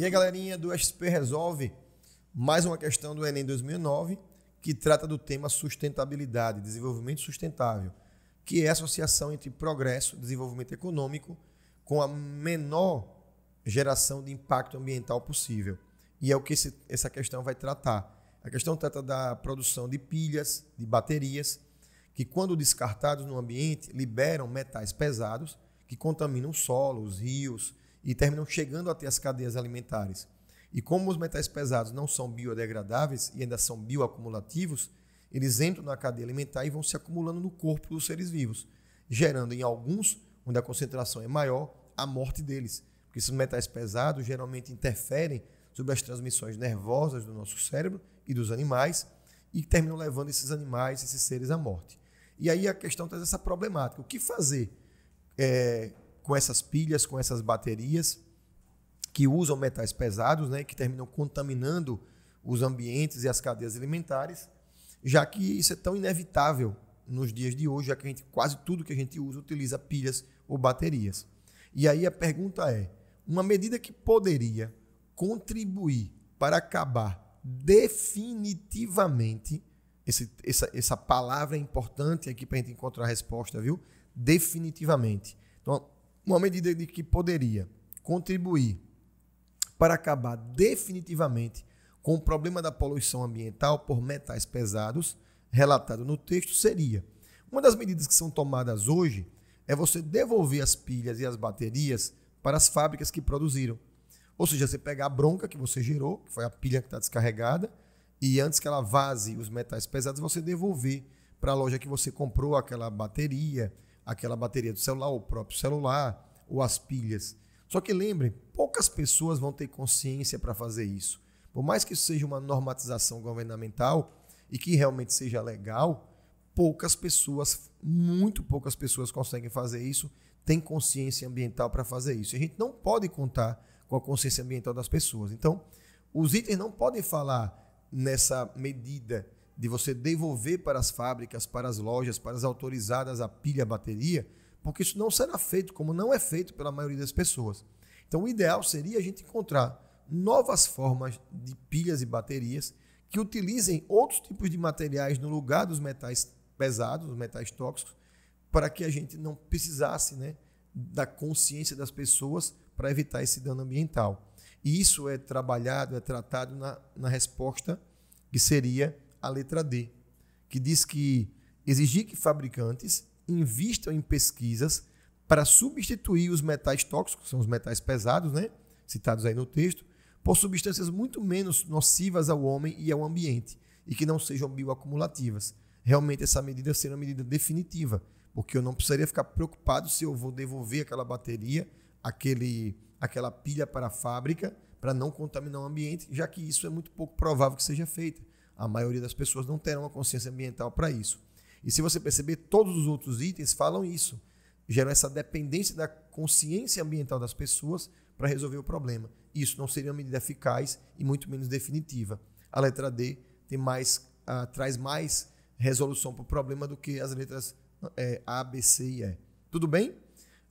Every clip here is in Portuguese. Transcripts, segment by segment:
E aí, galerinha do SP Resolve, mais uma questão do Enem 2009, que trata do tema sustentabilidade, desenvolvimento sustentável, que é a associação entre progresso, desenvolvimento econômico, com a menor geração de impacto ambiental possível. E é o que esse, essa questão vai tratar. A questão trata da produção de pilhas, de baterias, que, quando descartados no ambiente, liberam metais pesados que contaminam solos, rios, e terminam chegando até as cadeias alimentares. E como os metais pesados não são biodegradáveis e ainda são bioacumulativos, eles entram na cadeia alimentar e vão se acumulando no corpo dos seres vivos, gerando em alguns, onde a concentração é maior, a morte deles. Porque esses metais pesados geralmente interferem sobre as transmissões nervosas do nosso cérebro e dos animais e terminam levando esses animais, esses seres à morte. E aí a questão traz essa problemática. O que fazer é, com essas pilhas, com essas baterias que usam metais pesados, né, que terminam contaminando os ambientes e as cadeias alimentares, já que isso é tão inevitável nos dias de hoje, já que gente, quase tudo que a gente usa utiliza pilhas ou baterias. E aí a pergunta é: uma medida que poderia contribuir para acabar definitivamente, esse, essa, essa palavra é importante aqui para a gente encontrar a resposta, viu? Definitivamente. Então, uma medida de que poderia contribuir para acabar definitivamente com o problema da poluição ambiental por metais pesados, relatado no texto, seria: uma das medidas que são tomadas hoje é você devolver as pilhas e as baterias para as fábricas que produziram. Ou seja, você pegar a bronca que você gerou, que foi a pilha que está descarregada, e antes que ela vaze os metais pesados, você devolver para a loja que você comprou aquela bateria, aquela bateria do celular, o próprio celular, ou as pilhas. Só que lembrem, poucas pessoas vão ter consciência para fazer isso. Por mais que isso seja uma normatização governamental e que realmente seja legal, poucas pessoas, muito poucas pessoas conseguem fazer isso, têm consciência ambiental para fazer isso. E a gente não pode contar com a consciência ambiental das pessoas. Então, os itens não podem falar nessa medida de você devolver para as fábricas, para as lojas, para as autorizadas a pilha a bateria, porque isso não será feito, como não é feito pela maioria das pessoas. Então, o ideal seria a gente encontrar novas formas de pilhas e baterias que utilizem outros tipos de materiais no lugar dos metais pesados, dos metais tóxicos, para que a gente não precisasse né, da consciência das pessoas para evitar esse dano ambiental. E isso é trabalhado, é tratado na, na resposta que seria a letra D, que diz que exigir que fabricantes invistam em pesquisas para substituir os metais tóxicos, que são os metais pesados, né, citados aí no texto, por substâncias muito menos nocivas ao homem e ao ambiente e que não sejam bioacumulativas. Realmente essa medida será uma medida definitiva, porque eu não precisaria ficar preocupado se eu vou devolver aquela bateria, aquele, aquela pilha para a fábrica, para não contaminar o ambiente, já que isso é muito pouco provável que seja feito. A maioria das pessoas não terão uma consciência ambiental para isso. E se você perceber, todos os outros itens falam isso. Geram essa dependência da consciência ambiental das pessoas para resolver o problema. Isso não seria uma medida eficaz e muito menos definitiva. A letra D tem mais, uh, traz mais resolução para o problema do que as letras é, A, B, C e E. Tudo bem?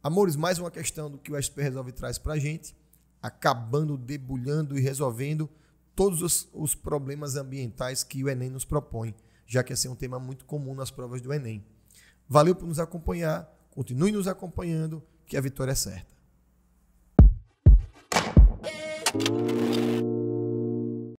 Amores, mais uma questão do que o SP Resolve traz para a gente. Acabando, debulhando e resolvendo todos os, os problemas ambientais que o Enem nos propõe, já que esse é um tema muito comum nas provas do Enem. Valeu por nos acompanhar, continue nos acompanhando, que a vitória é certa.